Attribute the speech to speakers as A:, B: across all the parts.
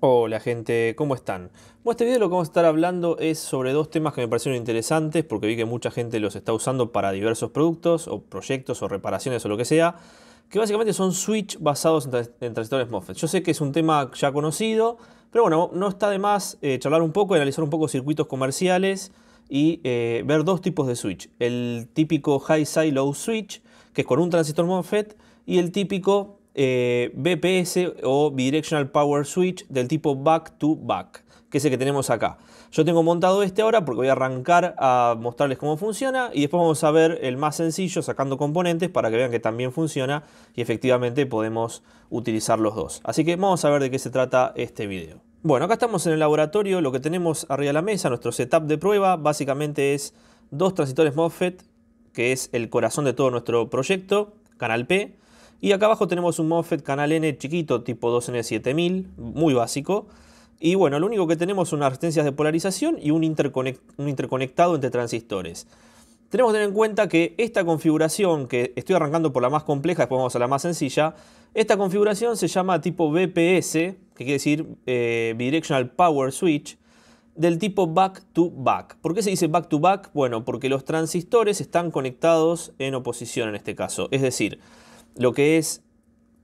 A: Hola gente, ¿cómo están? Bueno, este video lo que vamos a estar hablando es sobre dos temas que me parecieron interesantes porque vi que mucha gente los está usando para diversos productos o proyectos o reparaciones o lo que sea, que básicamente son switch basados en, transistores MOSFET. Yo sé que es un tema ya conocido, pero bueno, no está de más eh, charlar un poco, analizar un poco circuitos comerciales y eh, ver dos tipos de switch. El típico high-side low switch, que es con un transistor MOSFET, y el típico eh, BPS o Bidirectional Power Switch del tipo back to back, que es el que tenemos acá. Yo tengo montado este ahora porque voy a arrancar a mostrarles cómo funciona y después vamos a ver el más sencillo sacando componentes para que vean que también funciona y efectivamente podemos utilizar los dos. Así que vamos a ver de qué se trata este video. Bueno, acá estamos en el laboratorio, lo que tenemos arriba de la mesa, nuestro setup de prueba, básicamente es dos transistores MOSFET, que es el corazón de todo nuestro proyecto, canal P, y acá abajo tenemos un MOSFET canal N chiquito tipo 2N7000, muy básico. Y bueno, lo único que tenemos son unas resistencias de polarización y un, interconectado entre transistores. Tenemos que tener en cuenta que esta configuración, que estoy arrancando por la más compleja, después vamos a la más sencilla, esta configuración se llama tipo BPS, que quiere decir eh, Bidirectional Power Switch, del tipo back to back. ¿Por qué se dice back to back? Bueno, porque los transistores están conectados en oposición en este caso. Es decir, lo que es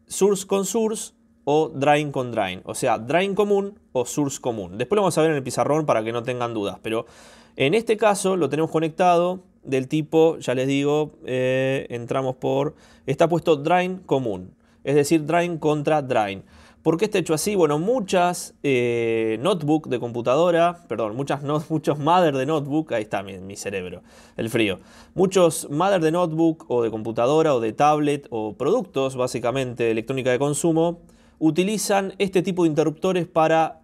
A: source con source o drain con drain. O sea, drain común o source común. Después lo vamos a ver en el pizarrón para que no tengan dudas. Pero en este caso lo tenemos conectado del tipo, ya les digo, eh, entramos por... Está puesto drain común. Es decir, drain contra drain. ¿Por qué está hecho así? Bueno, muchas eh, notebook de computadora, perdón, muchas muchos mother de notebook, ahí está mi, cerebro, el frío. Muchos mother de notebook o de computadora o de tablet o productos, básicamente, electrónica de consumo, utilizan este tipo de interruptores para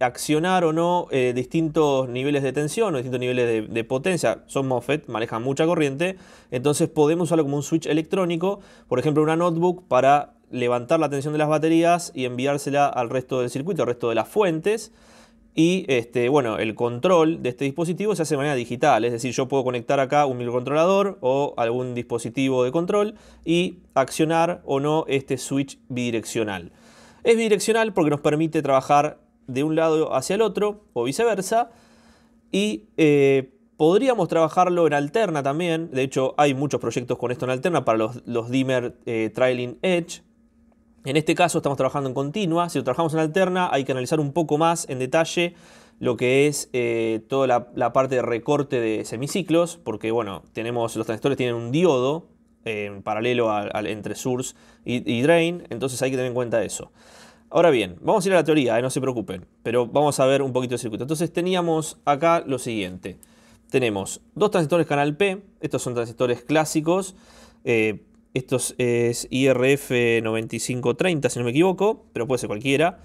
A: accionar o no eh, distintos niveles de tensión o distintos niveles de, de, potencia. Son MOSFET, manejan mucha corriente, entonces podemos usarlo como un switch electrónico, por ejemplo, una notebook para levantar la tensión de las baterías y enviársela al resto del circuito, al resto de las fuentes. Y este, bueno, el control de este dispositivo se hace de manera digital, es decir, yo puedo conectar acá un microcontrolador o algún dispositivo de control y accionar o no este switch bidireccional. Es bidireccional porque nos permite trabajar de un lado hacia el otro o viceversa y eh, podríamos trabajarlo en alterna también, de hecho hay muchos proyectos con esto en alterna para los, dimmer eh, Trailing Edge, en este caso estamos trabajando en continua. Si lo trabajamos en alterna, hay que analizar un poco más en detalle lo que es eh, toda la, parte de recorte de semiciclos, porque bueno, tenemos, los transistores tienen un diodo eh, paralelo entre source y, drain, entonces hay que tener en cuenta eso. Ahora bien, vamos a ir a la teoría, eh, no se preocupen, pero vamos a ver un poquito el circuito. Entonces teníamos acá lo siguiente. Tenemos dos transistores canal P, estos son transistores clásicos, esto es IRF 9530, si no me equivoco, pero puede ser cualquiera.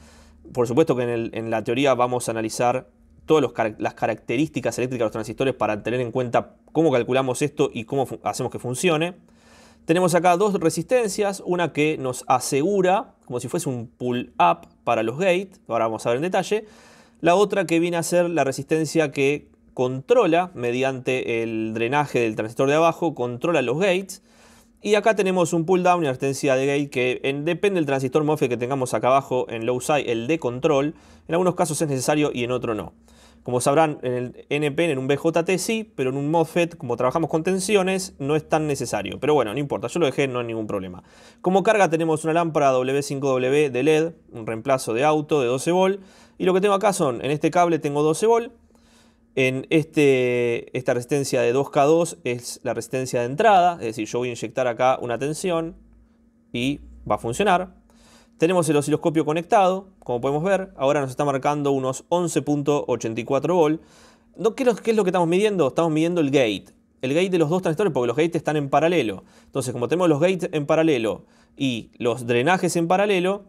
A: Por supuesto que en, la teoría vamos a analizar todas las características eléctricas de los transistores para tener en cuenta cómo calculamos esto y cómo hacemos que funcione. Tenemos acá dos resistencias, una que nos asegura, como si fuese un pull-up para los gates, ahora vamos a ver en detalle, la otra que viene a ser la resistencia que controla mediante el drenaje del transistor de abajo, controla los gates, y acá tenemos un pull down y resistencia de gate que depende del transistor MOSFET que tengamos acá abajo en low side, el de control, en algunos casos es necesario y en otros no. Como sabrán, en el NPN, en un BJT sí, pero en un MOSFET, como trabajamos con tensiones, no es tan necesario. Pero bueno, no importa, yo lo dejé, no hay ningún problema. Como carga tenemos una lámpara W5W de LED, un reemplazo de auto de 12 v Y lo que tengo acá son, en este cable tengo 12 v en este, esta resistencia de 2K2 es la resistencia de entrada, es decir, yo voy a inyectar acá una tensión y va a funcionar. Tenemos el osciloscopio conectado, como podemos ver, ahora nos está marcando unos 11.84 volt. ¿Qué es lo que estamos midiendo? Estamos midiendo el gate, el gate de los dos transistores, porque los gates están en paralelo. Entonces, como tenemos los gates en paralelo y los drenajes en paralelo,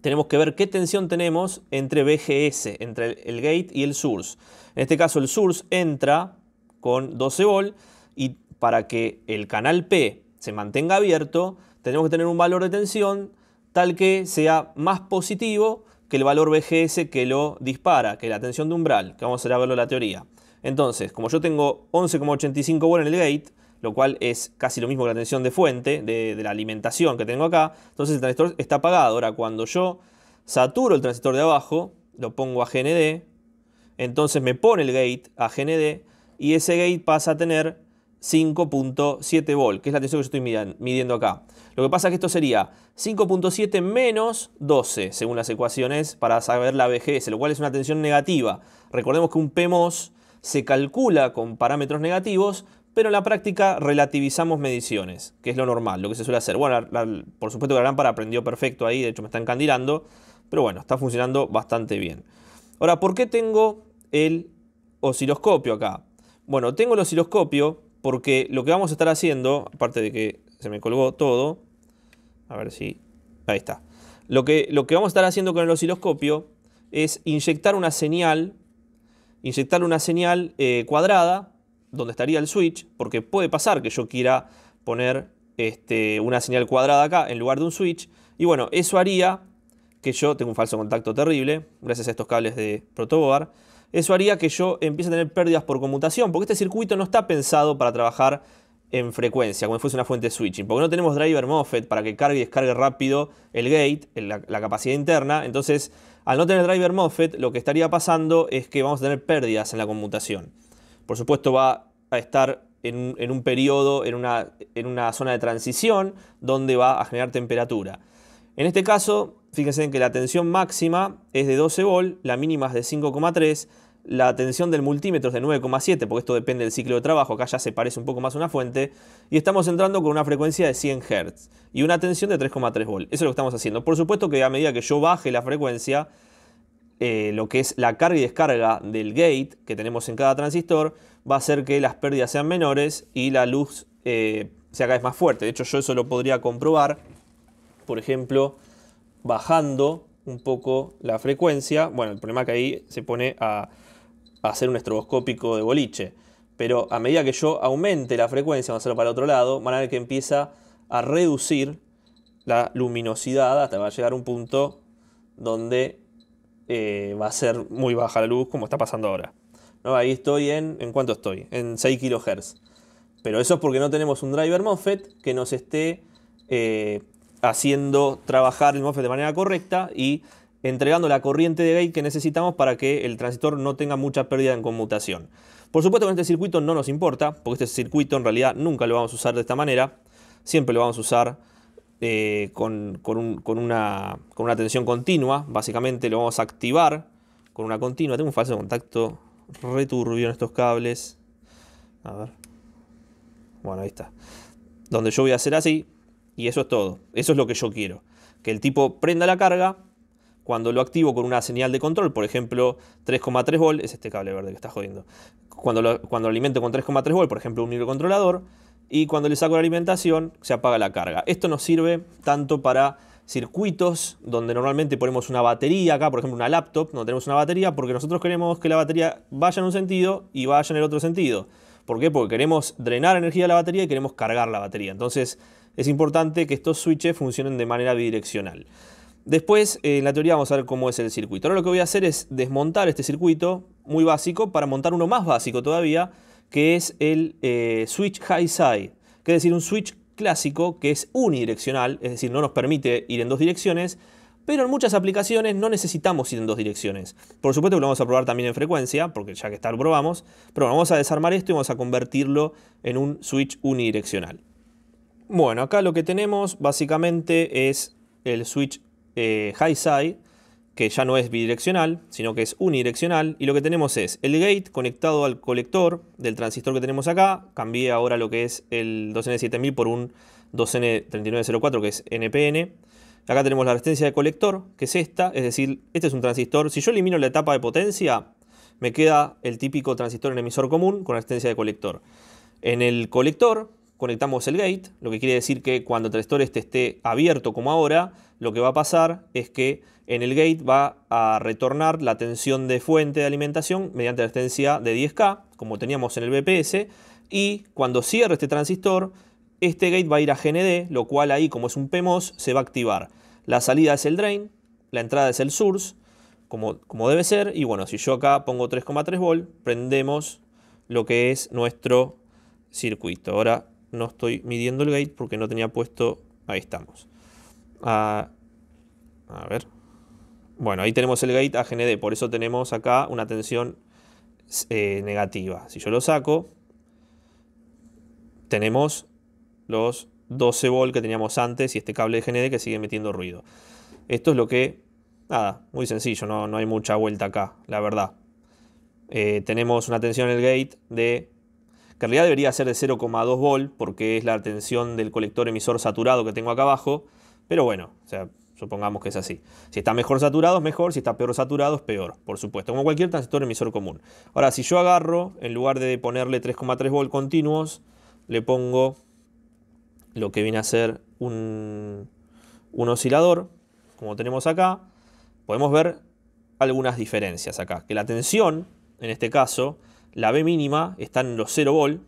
A: tenemos que ver qué tensión tenemos entre BGS, entre el gate y el source. En este caso el source entra con 12 volt y para que el canal P se mantenga abierto, tenemos que tener un valor de tensión tal que sea más positivo que el valor BGS que lo dispara, que la tensión de umbral, que vamos a a verlo en la teoría. Entonces, como yo tengo 11,85 volt en el gate, lo cual es casi lo mismo que la tensión de fuente de, la alimentación que tengo acá. Entonces el transistor está apagado. Ahora, cuando yo saturo el transistor de abajo, lo pongo a GND, entonces me pone el gate a GND y ese gate pasa a tener 5.7 volt, que es la tensión que yo estoy midiendo acá. Lo que pasa es que esto sería 5.7 menos 12, según las ecuaciones, para saber la VGS, lo cual es una tensión negativa. Recordemos que un PMOS se calcula con parámetros negativos, pero en la práctica relativizamos mediciones, que es lo normal, lo que se suele hacer. Bueno, por supuesto que la lámpara aprendió perfecto ahí, de hecho me está encandilando, pero bueno, está funcionando bastante bien. Ahora, ¿por qué tengo el osciloscopio acá? Bueno, tengo el osciloscopio porque lo que vamos a estar haciendo, aparte de que se me colgó todo, a ver si... Ahí está. Lo que, lo que vamos a estar haciendo con el osciloscopio es inyectar una señal, inyectar una señal eh, cuadrada donde estaría el switch, porque puede pasar que yo quiera poner este, una señal cuadrada acá en lugar de un switch. Y bueno, eso haría que yo tengo un falso contacto terrible, gracias a estos cables de protoboard. Eso haría que yo empiece a tener pérdidas por conmutación, porque este circuito no está pensado para trabajar en frecuencia, como si fuese una fuente de switching, porque no tenemos driver MOSFET para que cargue y descargue rápido el gate, la, capacidad interna. Entonces, al no tener driver MOSFET, lo que estaría pasando es que vamos a tener pérdidas en la conmutación. Por supuesto va a estar en un, periodo, en una, en una zona de transición donde va a generar temperatura. En este caso, fíjense en que la tensión máxima es de 12 volt, la mínima es de 5,3, la tensión del multímetro es de 9,7, porque esto depende del ciclo de trabajo, acá ya se parece un poco más a una fuente, y estamos entrando con una frecuencia de 100 Hz y una tensión de 3,3 volt. Eso es lo que estamos haciendo. Por supuesto que a medida que yo baje la frecuencia, eh, lo que es la carga y descarga del gate que tenemos en cada transistor, va a hacer que las pérdidas sean menores y la luz se eh, sea vez más fuerte. De hecho, yo eso lo podría comprobar, por ejemplo, bajando un poco la frecuencia. Bueno, el problema es que ahí se pone a, hacer un estroboscópico de boliche. Pero a medida que yo aumente la frecuencia, vamos a hacerlo para el otro lado, van a ver que empieza a reducir la luminosidad hasta va a llegar a un punto donde eh, va a ser muy baja la luz como está pasando ahora. ¿No? Ahí estoy en, ¿en cuánto estoy? En 6 kHz. Pero eso es porque no tenemos un driver MOSFET que nos esté eh, haciendo trabajar el MOSFET de manera correcta y entregando la corriente de gate que necesitamos para que el transistor no tenga mucha pérdida en conmutación. Por supuesto que este circuito no nos importa, porque este circuito en realidad nunca lo vamos a usar de esta manera, siempre lo vamos a usar eh, con, una, tensión continua. Básicamente lo vamos a activar con una continua. Tengo un falso contacto returbio en estos cables. A ver. Bueno, ahí está. Donde yo voy a hacer así. Y eso es todo. Eso es lo que yo quiero. Que el tipo prenda la carga. Cuando lo activo con una señal de control, por ejemplo, 3,3 volt, es este cable verde que está jodiendo. Cuando lo, cuando alimento con 3,3 volt, por ejemplo, un microcontrolador, y cuando le saco la alimentación se apaga la carga. Esto nos sirve tanto para circuitos donde normalmente ponemos una batería acá, por ejemplo una laptop, donde tenemos una batería porque nosotros queremos que la batería vaya en un sentido y vaya en el otro sentido. ¿Por qué? Porque queremos drenar energía de la batería y queremos cargar la batería. Entonces es importante que estos switches funcionen de manera bidireccional. Después en la teoría vamos a ver cómo es el circuito. Ahora lo que voy a hacer es desmontar este circuito muy básico para montar uno más básico todavía que es el eh, switch high side, que es decir, un switch clásico que es unidireccional, es decir, no nos permite ir en dos direcciones, pero en muchas aplicaciones no necesitamos ir en dos direcciones. Por supuesto que lo vamos a probar también en frecuencia, porque ya que está lo probamos, pero vamos a desarmar esto y vamos a convertirlo en un switch unidireccional. Bueno, acá lo que tenemos básicamente es el switch eh, high side, que ya no es bidireccional, sino que es unidireccional, y lo que tenemos es el gate conectado al colector del transistor que tenemos acá, cambié ahora lo que es el 2N7000 por un 2N3904 que es NPN, acá tenemos la resistencia de colector, que es esta, es decir, este es un transistor, si yo elimino la etapa de potencia, me queda el típico transistor en emisor común con resistencia de colector. En el colector conectamos el gate, lo que quiere decir que cuando el este esté abierto como ahora, lo que va a pasar es que en el gate va a retornar la tensión de fuente de alimentación mediante la extensión de 10K, como teníamos en el BPS, y cuando cierre este transistor, este gate va a ir a GND, lo cual ahí como es un PMOS se va a activar. La salida es el drain, la entrada es el source, como, como debe ser, y bueno, si yo acá pongo 3,3 volt, prendemos lo que es nuestro circuito. Ahora no estoy midiendo el gate porque no tenía puesto, ahí estamos. Ah, a ver. Bueno, ahí tenemos el gate a GND, por eso tenemos acá una tensión eh, negativa. Si yo lo saco, tenemos los 12 volt que teníamos antes y este cable de GND que sigue metiendo ruido. Esto es lo que, nada, muy sencillo, no, no hay mucha vuelta acá, la verdad. Eh, tenemos una tensión en el gate de que en realidad debería ser de 0,2 volt porque es la tensión del colector emisor saturado que tengo acá abajo, pero bueno, o sea, supongamos que es así. Si está mejor saturado es mejor, si está peor saturado es peor, por supuesto, como cualquier transistor emisor común. Ahora, si yo agarro, en lugar de ponerle 3,3 volt continuos, le pongo lo que viene a ser un, un oscilador, como tenemos acá, podemos ver algunas diferencias acá, que la tensión, en este caso, la B mínima está en los 0 volt,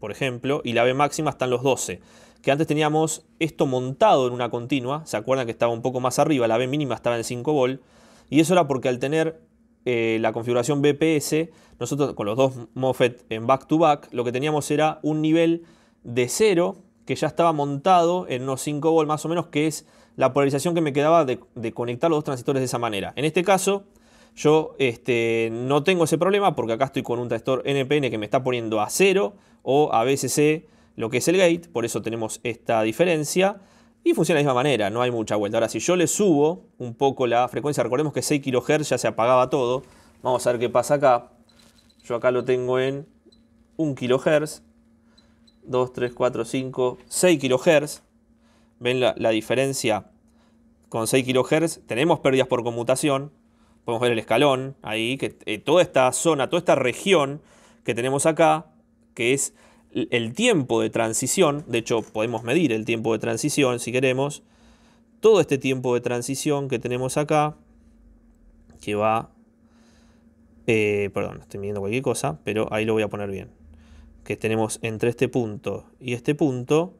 A: por ejemplo, y la B máxima está en los 12. Que antes teníamos esto montado en una continua, ¿se acuerdan que estaba un poco más arriba? La B mínima estaba en 5 v y eso era porque al tener eh, la configuración BPS, nosotros con los dos Moffett en back to back, lo que teníamos era un nivel de 0 que ya estaba montado en unos 5 volt más o menos, que es la polarización que me quedaba de, de conectar los dos transistores de esa manera. En este caso, yo este, no tengo ese problema porque acá estoy con un testor NPN que me está poniendo a 0 o a BCC lo que es el gate, por eso tenemos esta diferencia. Y funciona de la misma manera, no hay mucha vuelta. Ahora, si yo le subo un poco la frecuencia, recordemos que 6 kHz ya se apagaba todo. Vamos a ver qué pasa acá. Yo acá lo tengo en 1 kHz. 2, 3, 4, 5, 6 kHz. ¿Ven la, la diferencia? Con 6 kHz tenemos pérdidas por conmutación, podemos ver el escalón ahí, que eh, toda esta zona, toda esta región que tenemos acá, que es el tiempo de transición, de hecho podemos medir el tiempo de transición si queremos, todo este tiempo de transición que tenemos acá, que va, eh, perdón, estoy midiendo cualquier cosa, pero ahí lo voy a poner bien, que tenemos entre este punto y este punto,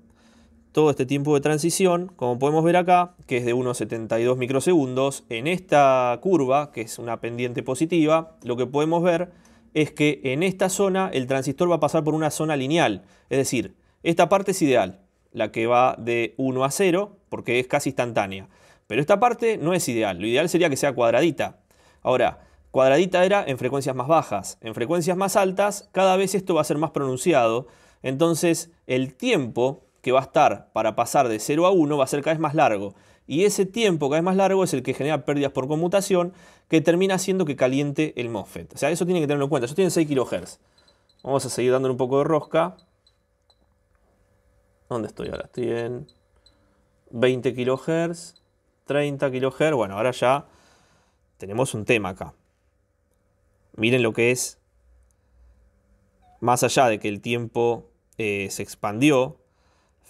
A: todo este tiempo de transición, como podemos ver acá, que es de unos 72 microsegundos, en esta curva, que es una pendiente positiva, lo que podemos ver es que en esta zona el transistor va a pasar por una zona lineal, es decir, esta parte es ideal, la que va de 1 a 0, porque es casi instantánea. Pero esta parte no es ideal, lo ideal sería que sea cuadradita. Ahora, cuadradita era en frecuencias más bajas, en frecuencias más altas cada vez esto va a ser más pronunciado, entonces el tiempo que va a estar para pasar de 0 a 1 va a ser cada vez más largo. Y ese tiempo cada vez más largo es el que genera pérdidas por conmutación que termina haciendo que caliente el MOSFET. O sea, eso tiene que tenerlo en cuenta. Yo tiene 6 kHz. Vamos a seguir dándole un poco de rosca. ¿Dónde estoy ahora? Estoy en 20 kHz, 30 kHz. Bueno, ahora ya tenemos un tema acá. Miren lo que es. Más allá de que el tiempo eh, se expandió,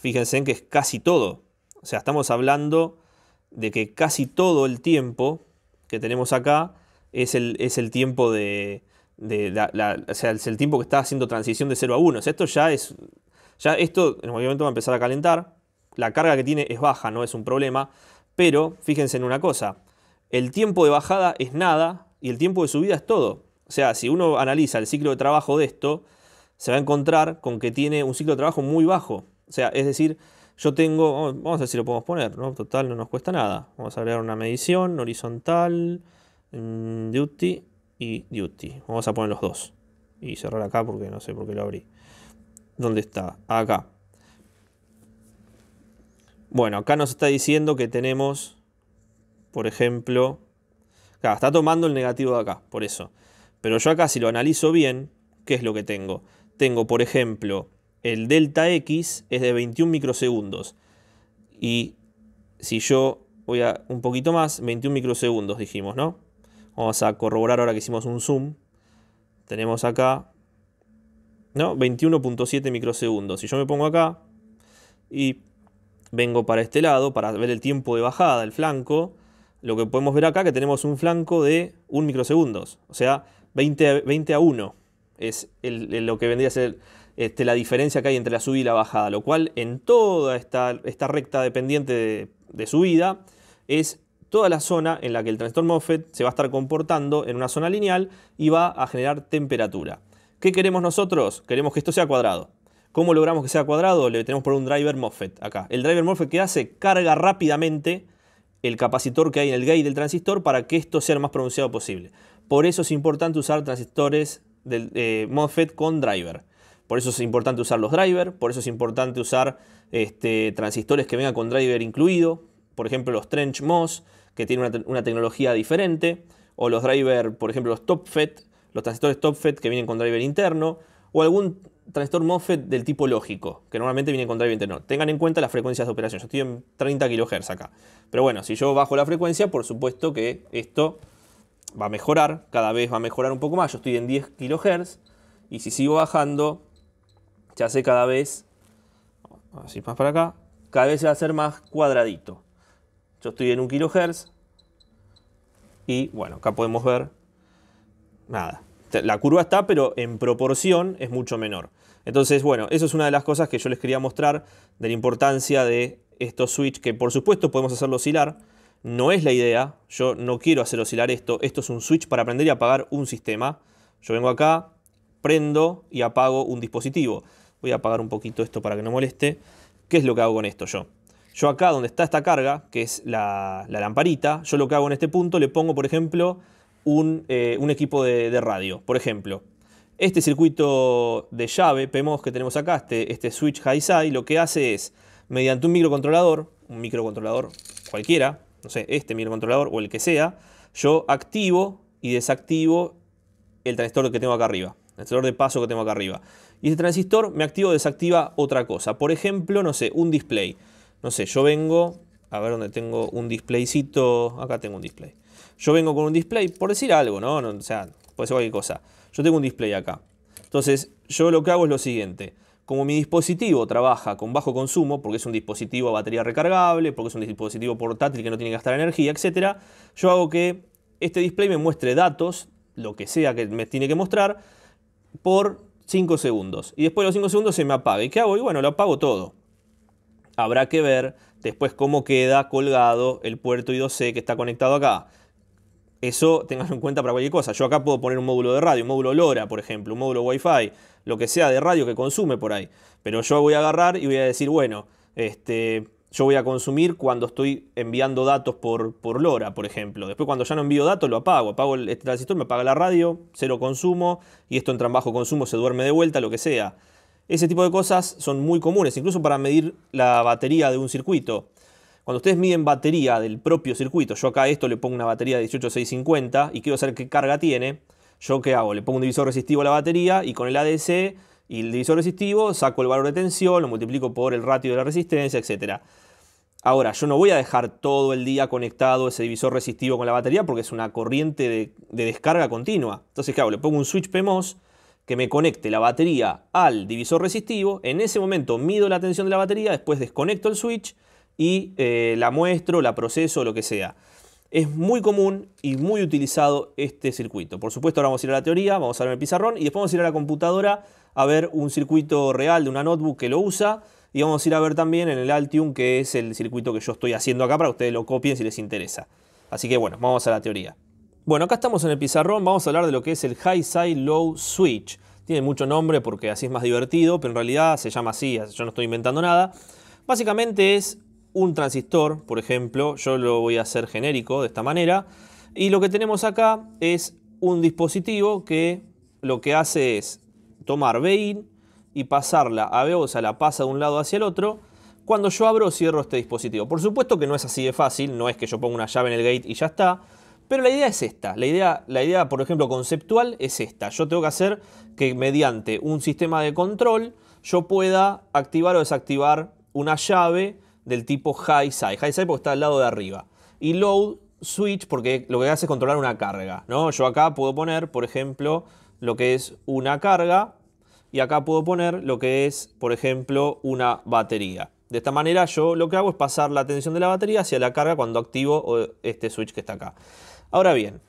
A: Fíjense en que es casi todo. O sea, estamos hablando de que casi todo el tiempo que tenemos acá es el, es el tiempo de, es el tiempo que está haciendo transición de 0 a 1. O sea, esto ya es, ya esto en un momento va a empezar a calentar. La carga que tiene es baja, no es un problema. Pero fíjense en una cosa, el tiempo de bajada es nada y el tiempo de subida es todo. O sea, si uno analiza el ciclo de trabajo de esto, se va a encontrar con que tiene un ciclo de trabajo muy bajo. O sea, es decir, yo tengo, vamos a ver si lo podemos poner, ¿no? Total, no nos cuesta nada. Vamos a agregar una medición horizontal, mm, duty y duty. Vamos a poner los dos. Y cerrar acá porque no sé por qué lo abrí. ¿Dónde está? Acá. Bueno, acá nos está diciendo que tenemos, por ejemplo, acá está tomando el negativo de acá, por eso. Pero yo acá si lo analizo bien, ¿qué es lo que tengo? Tengo, por ejemplo, el delta X es de 21 microsegundos. Y si yo voy a un poquito más, 21 microsegundos dijimos, ¿no? Vamos a corroborar ahora que hicimos un zoom. Tenemos acá, ¿no? 21.7 microsegundos. Si yo me pongo acá y vengo para este lado para ver el tiempo de bajada, el flanco, lo que podemos ver acá que tenemos un flanco de 1 microsegundos, o sea, 20, a 1 es lo que vendría a ser este, la diferencia que hay entre la subida y la bajada, lo cual en toda esta, recta dependiente de, subida es toda la zona en la que el transistor MOSFET se va a estar comportando en una zona lineal y va a generar temperatura. ¿Qué queremos nosotros? Queremos que esto sea cuadrado. ¿Cómo logramos que sea cuadrado? Le tenemos por un driver MOSFET acá. El driver MOSFET que hace carga rápidamente el capacitor que hay en el gate del transistor para que esto sea lo más pronunciado posible. Por eso es importante usar transistores del, eh, MOSFET con driver. Por eso es importante usar los drivers, por eso es importante usar este, transistores que vengan con driver incluido, por ejemplo los Trench MOS, que tienen una, tecnología diferente, o los drivers, por ejemplo los TopFET, los transistores TopFET que vienen con driver interno, o algún transistor MOSFET del tipo lógico, que normalmente viene con driver interno. Tengan en cuenta las frecuencias de operación, yo estoy en 30 kHz acá. Pero bueno, si yo bajo la frecuencia, por supuesto que esto va a mejorar, cada vez va a mejorar un poco más. Yo estoy en 10 kHz y si sigo bajando, se hace cada vez, así más para acá, cada vez va a hacer más cuadradito. Yo estoy en 1 kilohertz y bueno, acá podemos ver, nada, la curva está, pero en proporción es mucho menor. Entonces, bueno, eso es una de las cosas que yo les quería mostrar de la importancia de estos switch, que por supuesto podemos hacerlo oscilar, no es la idea, yo no quiero hacer oscilar esto, esto es un switch para prender y apagar un sistema. Yo vengo acá, prendo y apago un dispositivo. Voy a apagar un poquito esto para que no moleste. ¿Qué es lo que hago con esto yo? Yo acá donde está esta carga, que es la, lamparita, yo lo que hago en este punto le pongo, por ejemplo, un, eh, equipo de, radio. Por ejemplo, este circuito de llave PMOS que tenemos acá, este, este switch hi lo que hace es, mediante un microcontrolador, un microcontrolador cualquiera, no sé, este microcontrolador o el que sea, yo activo y desactivo el transistor que tengo acá arriba, el transistor de paso que tengo acá arriba. Y este transistor me activa o desactiva otra cosa. Por ejemplo, no sé, un display. No sé, yo vengo, a ver dónde tengo un displaycito. Acá tengo un display. Yo vengo con un display, por decir algo, ¿no? no o sea, puede ser cualquier cosa. Yo tengo un display acá. Entonces, yo lo que hago es lo siguiente. Como mi dispositivo trabaja con bajo consumo, porque es un dispositivo a batería recargable, porque es un dispositivo portátil que no tiene que gastar energía, etcétera, yo hago que este display me muestre datos, lo que sea que me tiene que mostrar, por 5 segundos. Y después de los 5 segundos se me apaga. ¿Y qué hago? Y bueno, lo apago todo. Habrá que ver después cómo queda colgado el puerto I2C que está conectado acá. Eso tenganlo en cuenta para cualquier cosa. Yo acá puedo poner un módulo de radio, un módulo LoRa, por ejemplo, un módulo Wi-Fi, lo que sea de radio que consume por ahí. Pero yo voy a agarrar y voy a decir, bueno, este, yo voy a consumir cuando estoy enviando datos por, LoRa, por ejemplo. Después cuando ya no envío datos, lo apago. Apago el este transistor, me apaga la radio, cero consumo, y esto entra en bajo consumo, se duerme de vuelta, lo que sea. Ese tipo de cosas son muy comunes, incluso para medir la batería de un circuito. Cuando ustedes miden batería del propio circuito, yo acá a esto le pongo una batería de 18650 y quiero saber qué carga tiene, ¿yo qué hago? Le pongo un divisor resistivo a la batería y con el ADC y el divisor resistivo saco el valor de tensión, lo multiplico por el ratio de la resistencia, etcétera. Ahora, yo no voy a dejar todo el día conectado ese divisor resistivo con la batería porque es una corriente de, descarga continua. Entonces, ¿qué hago? Le pongo un switch PMOS que me conecte la batería al divisor resistivo. En ese momento mido la tensión de la batería, después desconecto el switch y eh, la muestro, la proceso, lo que sea. Es muy común y muy utilizado este circuito. Por supuesto, ahora vamos a ir a la teoría, vamos a ver el pizarrón y después vamos a ir a la computadora a ver un circuito real de una notebook que lo usa y vamos a ir a ver también en el Altium, que es el circuito que yo estoy haciendo acá para ustedes lo copien si les interesa. Así que bueno, vamos a la teoría. Bueno, acá estamos en el pizarrón, vamos a hablar de lo que es el High Side Low Switch. Tiene mucho nombre porque así es más divertido, pero en realidad se llama así, yo no estoy inventando nada. Básicamente es un transistor, por ejemplo, yo lo voy a hacer genérico de esta manera. Y lo que tenemos acá es un dispositivo que lo que hace es tomar VIN y pasarla a veo o sea, la pasa de un lado hacia el otro, cuando yo abro o cierro este dispositivo. Por supuesto que no es así de fácil, no es que yo ponga una llave en el gate y ya está, pero la idea es esta, la idea, la idea por ejemplo conceptual es esta, yo tengo que hacer que mediante un sistema de control yo pueda activar o desactivar una llave del tipo high side, high side porque está al lado de arriba, y load switch porque lo que hace es controlar una carga, ¿no? Yo acá puedo poner, por ejemplo, lo que es una carga, y acá puedo poner lo que es, por ejemplo, una batería. De esta manera yo lo que hago es pasar la tensión de la batería hacia la carga cuando activo este switch que está acá. Ahora bien,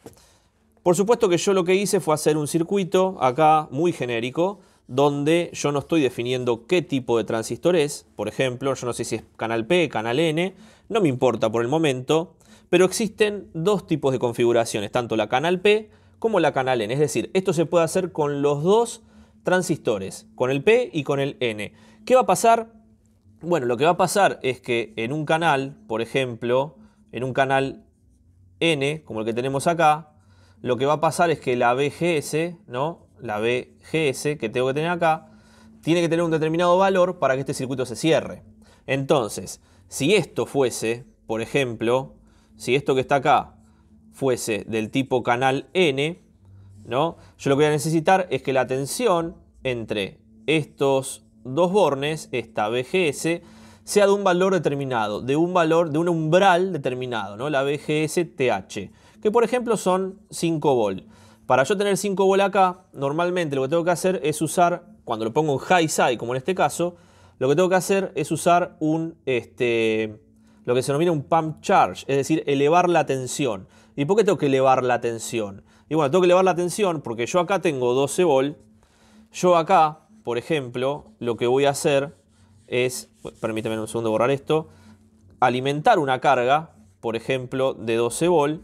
A: por supuesto que yo lo que hice fue hacer un circuito acá muy genérico donde yo no estoy definiendo qué tipo de transistor es, por ejemplo, yo no sé si es canal P, canal N, no me importa por el momento, pero existen dos tipos de configuraciones, tanto la canal P como la canal N, es decir, esto se puede hacer con los dos transistores, con el P y con el N. ¿Qué va a pasar? Bueno, lo que va a pasar es que en un canal, por ejemplo, en un canal N, como el que tenemos acá, lo que va a pasar es que la BGS, ¿no? La BGS que tengo que tener acá, tiene que tener un determinado valor para que este circuito se cierre. Entonces, si esto fuese, por ejemplo, si esto que está acá fuese del tipo canal N, yo lo que voy a necesitar es que la tensión entre estos dos bornes, esta BGS, sea de un valor determinado, de un valor, de un umbral determinado, La Bgsth TH, que por ejemplo son 5 volt. Para yo tener 5 volt acá, normalmente lo que tengo que hacer es usar, cuando lo pongo en high side, como en este caso, lo que tengo que hacer es usar un, este, lo que se denomina un pump charge, es decir, elevar la tensión. ¿Y por qué tengo que elevar la tensión? Y bueno, tengo que elevar la tensión porque yo acá tengo 12 volt. Yo acá, por ejemplo, lo que voy a hacer es, permíteme un segundo borrar esto, alimentar una carga, por ejemplo, de 12 volt.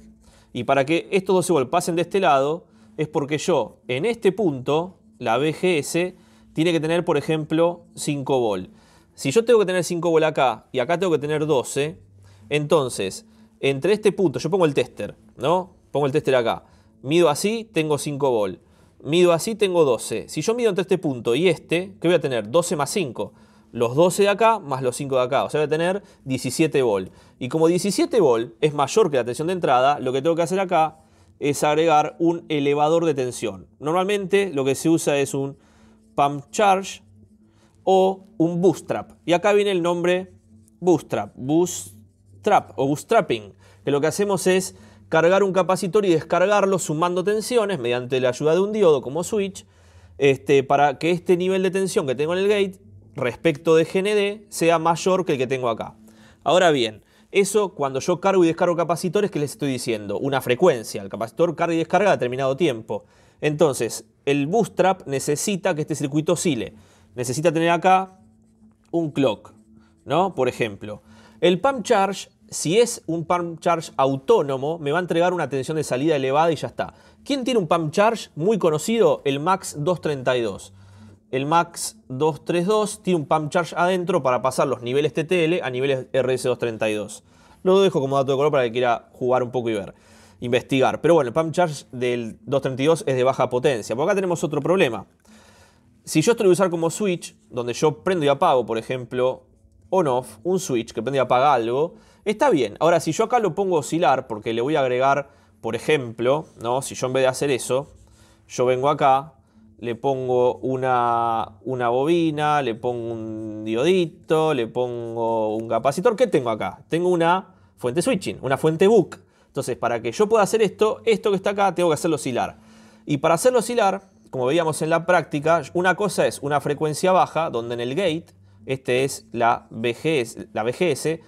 A: Y para que estos 12 volt pasen de este lado, es porque yo en este punto, la BGS, tiene que tener, por ejemplo, 5 volt. Si yo tengo que tener 5 volt acá y acá tengo que tener 12, entonces, entre este punto, yo pongo el tester, ¿no? Pongo el tester acá. Mido así, tengo 5 vol. Mido así, tengo 12. Si yo mido entre este punto y este, ¿qué voy a tener? 12 más 5. Los 12 de acá más los 5 de acá. O sea, voy a tener 17 volt. Y como 17 volt es mayor que la tensión de entrada, lo que tengo que hacer acá es agregar un elevador de tensión. Normalmente lo que se usa es un pump charge o un bootstrap. Y acá viene el nombre bootstrap, trap o bootstrapping, que lo que hacemos es cargar un capacitor y descargarlo sumando tensiones mediante la ayuda de un diodo como switch, este, para que este nivel de tensión que tengo en el gate respecto de GND sea mayor que el que tengo acá. Ahora bien, eso cuando yo cargo y descargo capacitores, que les estoy diciendo? Una frecuencia, el capacitor carga y descarga a determinado tiempo. Entonces, el bootstrap necesita que este circuito oscile. Necesita tener acá un clock, ¿no? Por ejemplo. El pump charge si es un pump charge autónomo, me va a entregar una tensión de salida elevada y ya está. ¿Quién tiene un pump charge muy conocido? El Max 232. El Max 232 tiene un pump charge adentro para pasar los niveles TTL a niveles RS232. Lo dejo como dato de color para que quiera jugar un poco y ver, investigar. Pero bueno, el pump charge del 232 es de baja potencia. Por acá tenemos otro problema. Si yo esto lo usar como switch, donde yo prendo y apago, por ejemplo, on-off, un switch que prende y apaga algo, Está bien. Ahora, si yo acá lo pongo oscilar, porque le voy a agregar, por ejemplo, ¿no? Si yo en vez de hacer eso, yo vengo acá, le pongo una, una bobina, le pongo un diodito, le pongo un capacitor. ¿Qué tengo acá? Tengo una fuente switching, una fuente book. Entonces, para que yo pueda hacer esto, esto que está acá, tengo que hacerlo oscilar. Y para hacerlo oscilar, como veíamos en la práctica, una cosa es una frecuencia baja, donde en el gate, este es la VGS, la VGS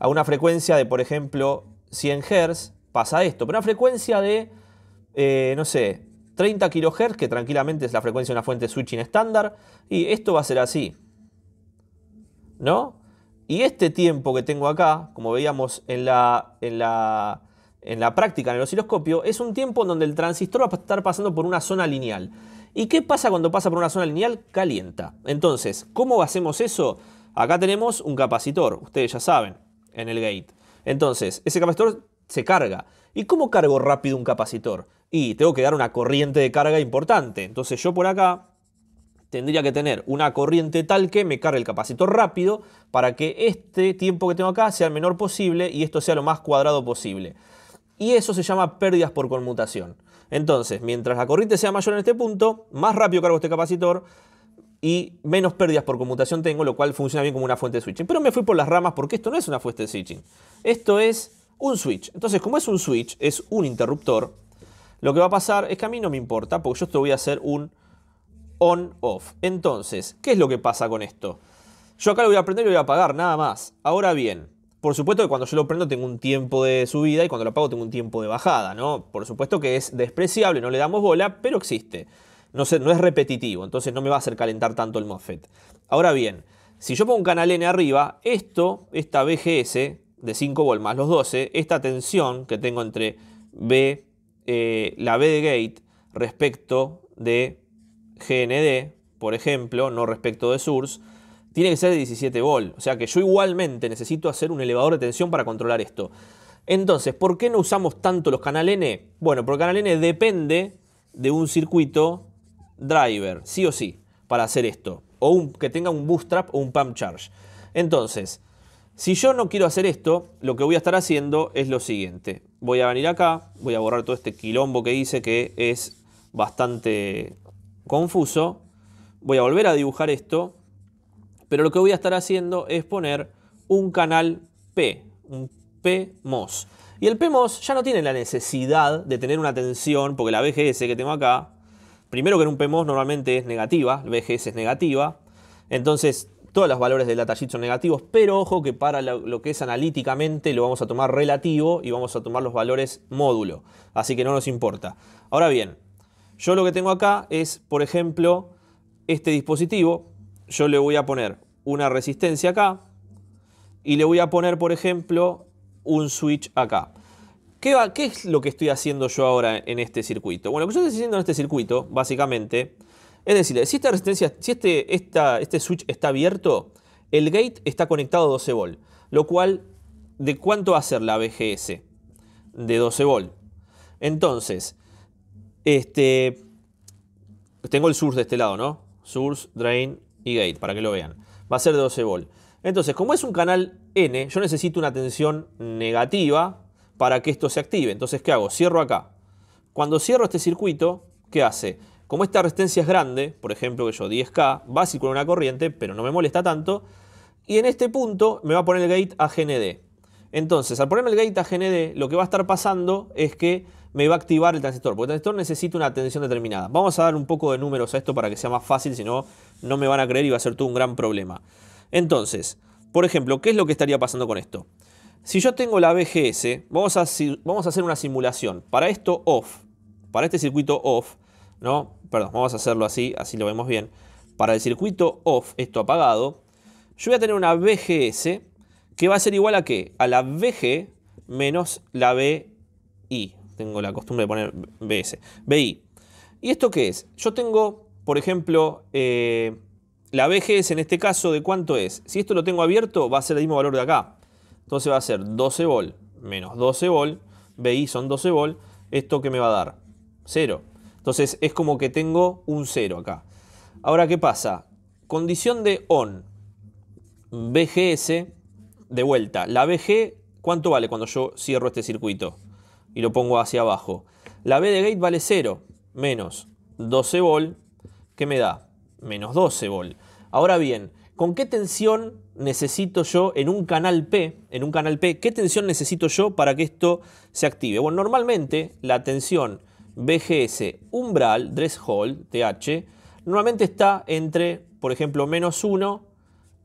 A: a una frecuencia de, por ejemplo, 100 Hz, pasa esto. Pero una frecuencia de, eh, no sé, 30 kHz, que tranquilamente es la frecuencia de una fuente switching estándar, y esto va a ser así. ¿No? Y este tiempo que tengo acá, como veíamos en la, en la, en la práctica, en el osciloscopio, es un tiempo en donde el transistor va a estar pasando por una zona lineal. ¿Y qué pasa cuando pasa por una zona lineal? Calienta. Entonces, ¿cómo hacemos eso? Acá tenemos un capacitor, ustedes ya saben en el gate. Entonces, ese capacitor se carga. ¿Y cómo cargo rápido un capacitor? Y tengo que dar una corriente de carga importante. Entonces yo por acá tendría que tener una corriente tal que me cargue el capacitor rápido para que este tiempo que tengo acá sea el menor posible y esto sea lo más cuadrado posible. Y eso se llama pérdidas por conmutación. Entonces, mientras la corriente sea mayor en este punto, más rápido cargo este capacitor, y menos pérdidas por conmutación tengo, lo cual funciona bien como una fuente de switching. Pero me fui por las ramas porque esto no es una fuente de switching. Esto es un switch. Entonces, como es un switch, es un interruptor, lo que va a pasar es que a mí no me importa porque yo esto voy a hacer un on-off. Entonces, ¿qué es lo que pasa con esto? Yo acá lo voy a prender y lo voy a apagar, nada más. Ahora bien, por supuesto que cuando yo lo prendo tengo un tiempo de subida y cuando lo apago tengo un tiempo de bajada, ¿no? Por supuesto que es despreciable, no le damos bola, pero existe no, es repetitivo, entonces no me va a hacer calentar tanto el MOSFET. Ahora bien, si yo pongo un canal N arriba, esto, esta BGS de 5 v más los 12, esta tensión que tengo entre B, eh, la B de gate respecto de GND, por ejemplo, no respecto de source, tiene que ser de 17 v O sea que yo igualmente necesito hacer un elevador de tensión para controlar esto. Entonces, ¿por qué no usamos tanto los canal N? Bueno, porque el canal N depende de un circuito driver, sí o sí, para hacer esto. O que tenga un bootstrap o un pump charge. Entonces, si yo no quiero hacer esto, lo que voy a estar haciendo es lo siguiente. Voy a venir acá, voy a borrar todo este quilombo que hice que es bastante confuso. Voy a volver a dibujar esto, pero lo que voy a estar haciendo es poner un canal P, un PMOS. Y el PMOS ya no tiene la necesidad de tener una tensión, porque la BGS que tengo acá primero que en un PMOS normalmente es negativa, el BGS es negativa, entonces todos los valores del datasheet son negativos, pero ojo que para lo, que es analíticamente lo vamos a tomar relativo y vamos a tomar los valores módulo, así que no nos importa. Ahora bien, yo lo que tengo acá es, por ejemplo, este dispositivo, yo le voy a poner una resistencia acá y le voy a poner, por ejemplo, un switch acá. ¿Qué, es lo que estoy haciendo yo ahora en este circuito? Bueno, lo que yo estoy haciendo en este circuito, básicamente, es decir, si esta resistencia, si este, esta, este switch está abierto, el gate está conectado a 12 volt, lo cual, ¿de cuánto va a ser la BGS? De 12 volt. Entonces, este, tengo el source de este lado, ¿no? Source, drain y gate, para que lo vean. Va a ser de 12 volt. Entonces, como es un canal N, yo necesito una tensión negativa para que esto se active. Entonces, ¿qué hago? Cierro acá. Cuando cierro este circuito, ¿qué hace? Como esta resistencia es grande, por ejemplo, que yo 10K, va a circular una corriente, pero no me molesta tanto. Y en este punto me va a poner el gate a GND. Entonces, al poner el gate a GND, lo que va a estar pasando es que me va a activar el transistor, porque el transistor necesita una tensión determinada. Vamos a dar un poco de números a esto para que sea más fácil, si no, no me van a creer y va a ser todo un gran problema. Entonces, por ejemplo, ¿qué es lo que estaría pasando con esto? Si yo tengo la BGS, vamos a, hacer una simulación. Para esto off, para este circuito off, ¿no? Perdón, vamos a hacerlo así, así lo vemos bien. Para el circuito off, esto apagado, yo voy a tener una BGS que va a ser igual a qué? A la BG menos la BI. Tengo la costumbre de poner BS. BI. ¿Y esto qué es? Yo tengo, por ejemplo, eh, la BGS en este caso, ¿de cuánto es? Si esto lo tengo abierto, va a ser el mismo valor de acá. Entonces va a ser 12 volt menos 12 volt. BI son 12 volt. ¿Esto qué me va a dar? 0. Entonces es como que tengo un 0 acá. Ahora, ¿qué pasa? Condición de on. BGS, de vuelta. La BG, ¿cuánto vale cuando yo cierro este circuito? Y lo pongo hacia abajo. La B de gate vale 0, menos 12 volt, ¿qué me da menos 12 volt. Ahora bien, ¿Con qué tensión necesito yo en un canal P? En un canal P, ¿qué tensión necesito yo para que esto se active? Bueno, normalmente la tensión BGS umbral, threshold, TH, normalmente está entre, por ejemplo, menos 1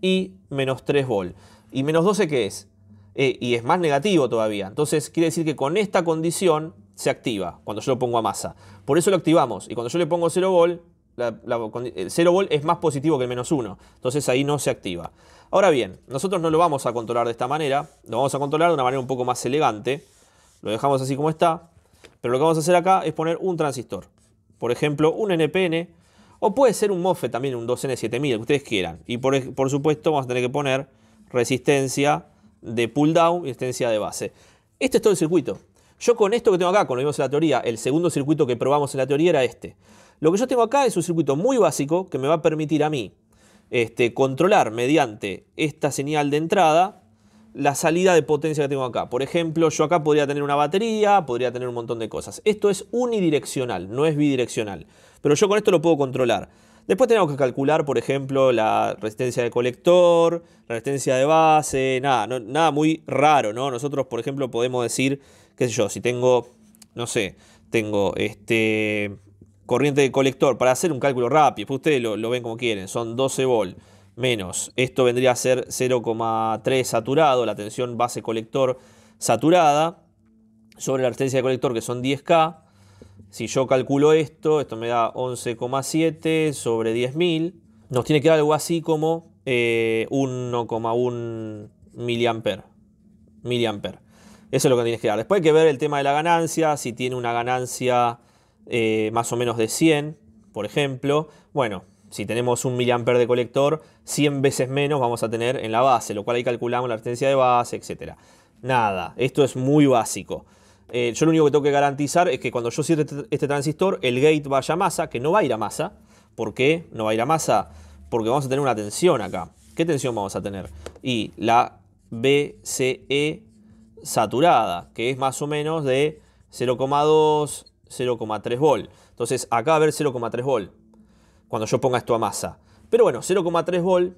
A: y menos 3 volt. ¿Y menos 12 qué es? Eh, y es más negativo todavía. Entonces quiere decir que con esta condición se activa cuando yo lo pongo a masa. Por eso lo activamos. Y cuando yo le pongo 0 volt, el eh, 0 volt es más positivo que el menos 1, entonces ahí no se activa. Ahora bien, nosotros no lo vamos a controlar de esta manera, lo vamos a controlar de una manera un poco más elegante, lo dejamos así como está, pero lo que vamos a hacer acá es poner un transistor, por ejemplo un NPN, o puede ser un MOSFET también, un 2N7000, que ustedes quieran. Y por, por supuesto vamos a tener que poner resistencia de pull down y resistencia de base. Este es todo el circuito. Yo con esto que tengo acá, con lo vimos en la teoría, el segundo circuito que probamos en la teoría era este. Lo que yo tengo acá es un circuito muy básico que me va a permitir a mí este, controlar mediante esta señal de entrada la salida de potencia que tengo acá. Por ejemplo, yo acá podría tener una batería, podría tener un montón de cosas. Esto es unidireccional, no es bidireccional. Pero yo con esto lo puedo controlar. Después tenemos que calcular, por ejemplo, la resistencia de colector, la resistencia de base, nada, nada muy raro, ¿no? Nosotros, por ejemplo, podemos decir, qué sé yo, si tengo, no sé, tengo este corriente de colector, para hacer un cálculo rápido, pues ustedes lo, ven como quieren, son 12 volt menos, esto vendría a ser 0,3 saturado, la tensión base colector saturada, sobre la resistencia de colector que son 10K, si yo calculo esto, esto me da 11,7 sobre 10.000, nos tiene que dar algo así como 1,1 eh, miliamper, miliamper. Eso es lo que tienes que dar. Después hay que ver el tema de la ganancia, si tiene una ganancia eh, más o menos de 100, por ejemplo, bueno, si tenemos un miliamper de colector, 100 veces menos vamos a tener en la base, lo cual ahí calculamos la resistencia de base, etc. Nada, esto es muy básico. Eh, yo lo único que tengo que garantizar es que cuando yo cierre este, este transistor, el gate vaya a masa, que no va a ir a masa. ¿Por qué no va a ir a masa? Porque vamos a tener una tensión acá. ¿Qué tensión vamos a tener? Y la BCE saturada, que es más o menos de 0,2 0,3 vol. Entonces acá va a haber 0,3 vol cuando yo ponga esto a masa. Pero bueno, 0,3 vol.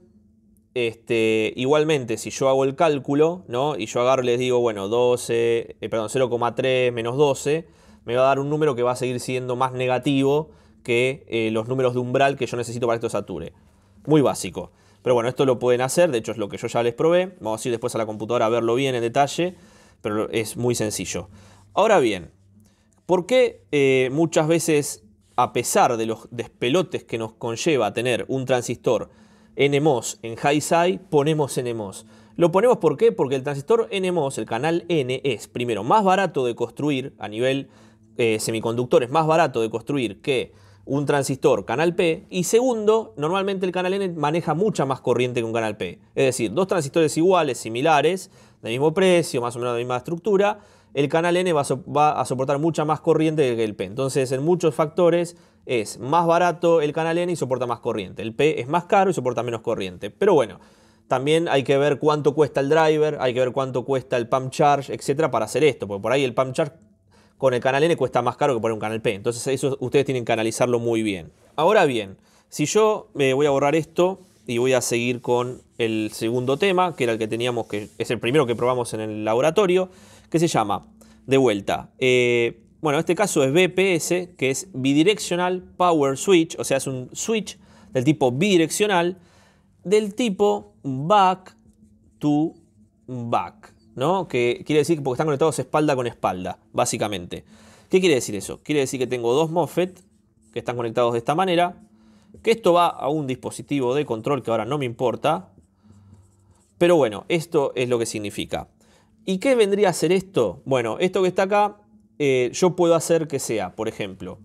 A: Este, igualmente, si yo hago el cálculo, ¿no? Y yo agarro y les digo, bueno, 12, eh, perdón, 0,3 menos 12, me va a dar un número que va a seguir siendo más negativo que eh, los números de umbral que yo necesito para que esto sature. Muy básico. Pero bueno, esto lo pueden hacer, de hecho es lo que yo ya les probé. Vamos a ir después a la computadora a verlo bien en detalle, pero es muy sencillo. Ahora bien, ¿Por qué eh, muchas veces, a pesar de los despelotes que nos conlleva tener un transistor NMOS en high-side, ponemos NMOS? Lo ponemos ¿por qué? Porque el transistor NMOS, el canal N, es primero más barato de construir a nivel eh, semiconductor, es más barato de construir que un transistor canal P y segundo, normalmente el canal N maneja mucha más corriente que un canal P. Es decir, dos transistores iguales, similares, del mismo precio, más o menos de la misma estructura, el canal N va a, soportar mucha más corriente que el P. Entonces, en muchos factores es más barato el canal N y soporta más corriente. El P es más caro y soporta menos corriente. Pero bueno, también hay que ver cuánto cuesta el driver, hay que ver cuánto cuesta el pump charge, etcétera, para hacer esto. Porque por ahí el pump charge con el canal N cuesta más caro que poner un canal P. Entonces, eso ustedes tienen que analizarlo muy bien. Ahora bien, si yo me voy a borrar esto y voy a seguir con el segundo tema, que era el que teníamos que es el primero que probamos en el laboratorio. ¿Qué se llama, de vuelta, eh, bueno bueno, este caso es BPS, que es bidireccional Power Switch, o sea, es un switch del tipo bidireccional, del tipo back to back, ¿no? Que quiere decir que porque están conectados espalda con espalda, básicamente. ¿Qué quiere decir eso? Quiere decir que tengo dos MOSFET que están conectados de esta manera, que esto va a un dispositivo de control que ahora no me importa, pero bueno, esto es lo que significa. ¿Y qué vendría a ser esto? Bueno, esto que está acá, eh, yo puedo hacer que sea, por ejemplo,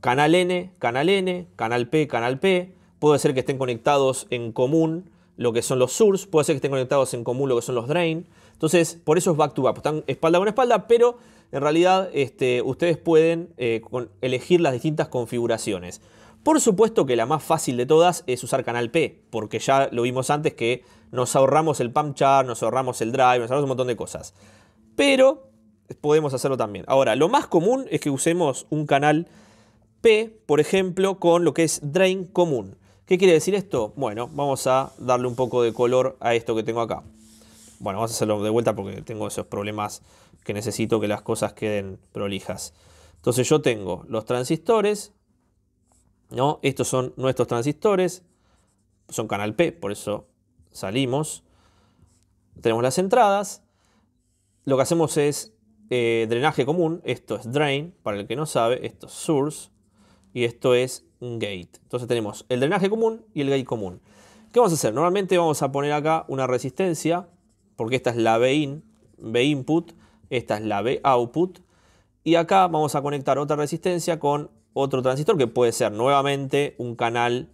A: canal N, canal N, canal P, canal P. Puedo hacer que estén conectados en común lo que son los source, puede ser que estén conectados en común lo que son los drain. Entonces, por eso es back to back. Están espalda con espalda, pero en realidad este, ustedes pueden eh, elegir las distintas configuraciones. Por supuesto que la más fácil de todas es usar Canal P, porque ya lo vimos antes que nos ahorramos el pump chart, nos ahorramos el drive, nos ahorramos un montón de cosas. Pero podemos hacerlo también. Ahora, lo más común es que usemos un canal P, por ejemplo, con lo que es drain común. ¿Qué quiere decir esto? Bueno, vamos a darle un poco de color a esto que tengo acá. Bueno, vamos a hacerlo de vuelta porque tengo esos problemas que necesito que las cosas queden prolijas. Entonces yo tengo los transistores, ¿no? Estos son nuestros transistores, son canal P, por eso salimos. Tenemos las entradas. Lo que hacemos es eh, drenaje común, esto es drain, para el que no sabe, esto es source, y esto es gate. Entonces tenemos el drenaje común y el gate común. ¿Qué vamos a hacer? Normalmente vamos a poner acá una resistencia, porque esta es la B, in, B input, esta es la B output, y acá vamos a conectar otra resistencia con otro transistor que puede ser nuevamente un canal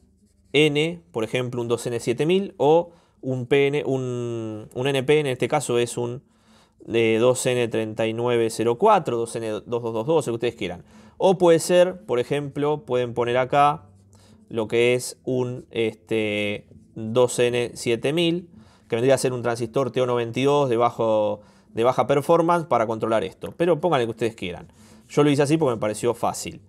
A: N, por ejemplo un 2N7000 o un, PN, un, NP, en este caso es un de 2N3904, 2N2222, lo que ustedes quieran. O puede ser, por ejemplo, pueden poner acá lo que es un este, 2N7000, que vendría a ser un transistor TO92 de, de baja performance para controlar esto. Pero pongan que ustedes quieran. Yo lo hice así porque me pareció fácil.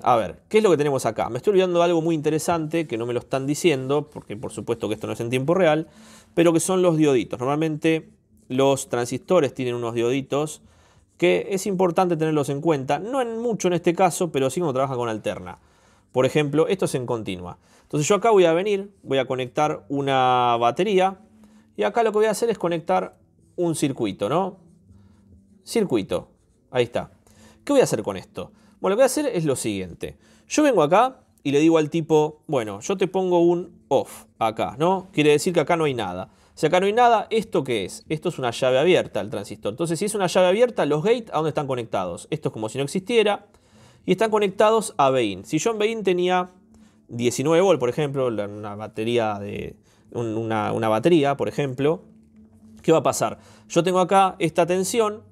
A: A ver, ¿qué es lo que tenemos acá? Me estoy olvidando de algo muy interesante que no me lo están diciendo, porque por supuesto que esto no es en tiempo real, pero que son los dioditos. Normalmente los transistores tienen unos dioditos que es importante tenerlos en cuenta, no en mucho en este caso, pero sí como trabaja con alterna. Por ejemplo, esto es en continua. Entonces yo acá voy a venir, voy a conectar una batería y acá lo que voy a hacer es conectar un circuito, ¿no? Circuito, ahí está. ¿Qué voy a hacer con esto? Bueno, lo que voy a hacer es lo siguiente. Yo vengo acá y le digo al tipo, bueno, yo te pongo un off acá, ¿no? Quiere decir que acá no hay nada. Si acá no hay nada, ¿esto qué es? Esto es una llave abierta, el transistor. Entonces, si es una llave abierta, los gates, ¿a dónde están conectados? Esto es como si no existiera. Y están conectados a Vein. Si yo en Bain tenía 19 volt, por ejemplo, una batería, de, una, una batería, por ejemplo, ¿qué va a pasar? Yo tengo acá esta tensión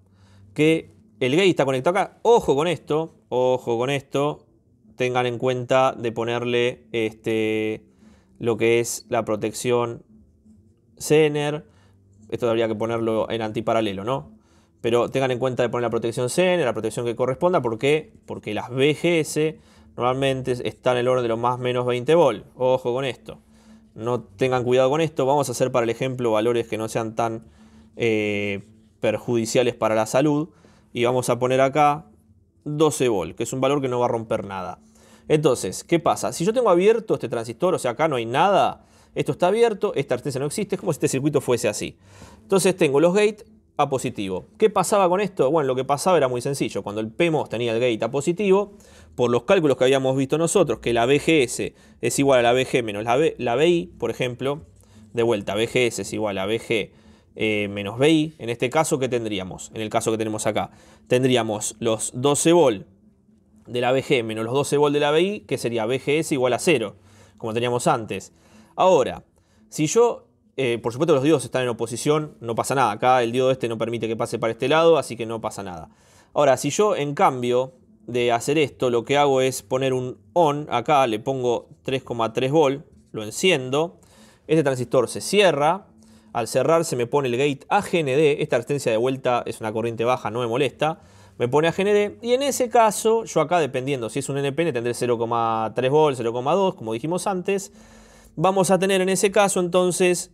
A: que el GAY está conectado acá. Ojo con esto. Ojo con esto. Tengan en cuenta de ponerle este, lo que es la protección Zener. Esto habría que ponerlo en antiparalelo, ¿no? Pero tengan en cuenta de poner la protección Zener, la protección que corresponda. ¿Por qué? Porque las BGS normalmente están en el orden de los más menos 20 volts, Ojo con esto. No tengan cuidado con esto. Vamos a hacer para el ejemplo valores que no sean tan eh, perjudiciales para la salud y vamos a poner acá 12 volt, que es un valor que no va a romper nada. Entonces, ¿qué pasa? Si yo tengo abierto este transistor, o sea, acá no hay nada, esto está abierto, esta artesa no existe, es como si este circuito fuese así. Entonces tengo los gate a positivo. ¿Qué pasaba con esto? Bueno, lo que pasaba era muy sencillo. Cuando el PMOS tenía el gate a positivo, por los cálculos que habíamos visto nosotros, que la BGS es igual a la BG menos la, B, la BI, por ejemplo, de vuelta, BGS es igual a BG eh, menos BI. En este caso, ¿qué tendríamos? En el caso que tenemos acá, tendríamos los 12 volt de la BG menos los 12 volt de la BI, que sería BGS igual a 0, como teníamos antes. Ahora, si yo, eh, por supuesto los diodos están en oposición, no pasa nada. Acá el diodo este no permite que pase para este lado, así que no pasa nada. Ahora, si yo en cambio de hacer esto, lo que hago es poner un on, acá le pongo 3,3 volt, lo enciendo, este transistor se cierra, al cerrar se me pone el gate a GND. Esta resistencia de vuelta es una corriente baja, no me molesta. Me pone a GND. Y en ese caso, yo acá dependiendo si es un NPN tendré 0,3 volts, 0,2, como dijimos antes. Vamos a tener en ese caso entonces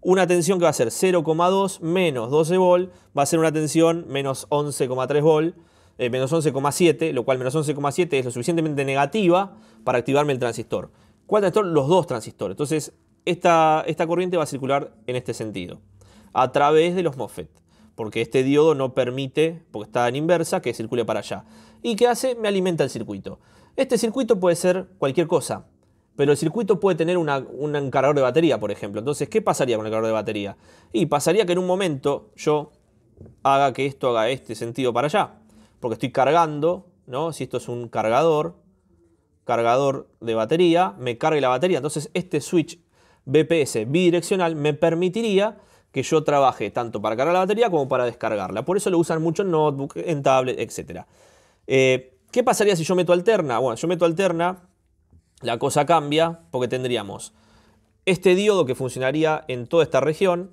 A: una tensión que va a ser 0,2 menos 12 volt. Va a ser una tensión menos 11,3 volt. Eh, menos 11,7, lo cual menos 11,7 es lo suficientemente negativa para activarme el transistor. ¿Cuál transistor? Los dos transistores. Entonces, esta, corriente va a circular en este sentido, a través de los MOSFET, porque este diodo no permite, porque está en inversa, que circule para allá. ¿Y qué hace? Me alimenta el circuito. Este circuito puede ser cualquier cosa, pero el circuito puede tener un cargador de batería, por ejemplo. Entonces, ¿qué pasaría con el cargador de batería? Y pasaría que en un momento yo haga que esto haga este sentido para allá, porque estoy cargando, ¿no? Si esto es un cargador, cargador de batería, me cargue la batería. Entonces, este switch BPS bidireccional me permitiría que yo trabaje tanto para cargar la batería como para descargarla. Por eso lo usan mucho en notebook, en tablet, etc. Eh, ¿Qué pasaría si yo meto alterna? Bueno, yo meto alterna, la cosa cambia porque tendríamos este diodo que funcionaría en toda esta región,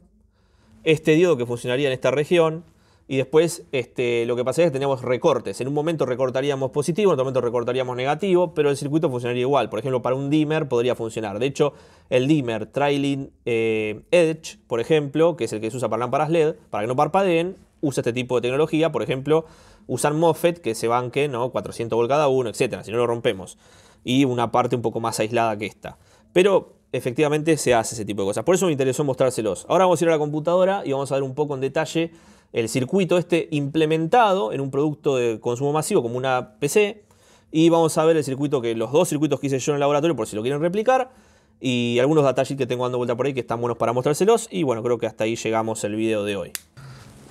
A: este diodo que funcionaría en esta región, y después este, lo que pasa es que teníamos recortes. En un momento recortaríamos positivo, en otro momento recortaríamos negativo, pero el circuito funcionaría igual. Por ejemplo, para un dimmer podría funcionar. De hecho, el dimmer trailing eh, edge, por ejemplo, que es el que se usa para lámparas LED, para que no parpadeen, usa este tipo de tecnología. Por ejemplo, usan MOSFET que se banque ¿no? 400 volt cada uno, etcétera, si no lo rompemos. Y una parte un poco más aislada que esta. Pero efectivamente se hace ese tipo de cosas. Por eso me interesó mostrárselos. Ahora vamos a ir a la computadora y vamos a ver un poco en detalle el circuito este implementado en un producto de consumo masivo como una PC. Y vamos a ver el circuito que los dos circuitos que hice yo en el laboratorio, por si lo quieren replicar. Y algunos detalles que tengo dando vuelta por ahí que están buenos para mostrárselos. Y bueno, creo que hasta ahí llegamos el video de hoy.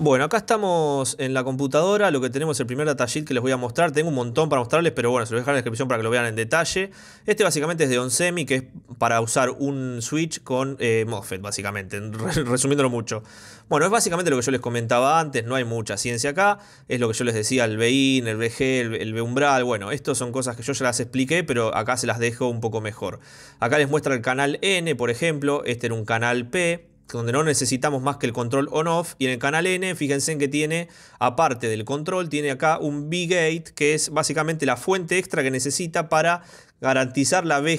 A: Bueno, acá estamos en la computadora, lo que tenemos es el primer datasheet que les voy a mostrar, tengo un montón para mostrarles, pero bueno, se lo voy a dejar en la descripción para que lo vean en detalle. Este básicamente es de Onsemi, que es para usar un switch con eh, MOSFET, básicamente, resumiéndolo mucho. Bueno, es básicamente lo que yo les comentaba antes, no hay mucha ciencia acá, es lo que yo les decía, el BIN, el BG, el, el umbral bueno, estas son cosas que yo ya las expliqué, pero acá se las dejo un poco mejor. Acá les muestra el canal N, por ejemplo, este era un canal P, donde no necesitamos más que el control on-off. Y en el canal N, fíjense en que tiene, aparte del control, tiene acá un B-Gate, que es básicamente la fuente extra que necesita para garantizar la BGS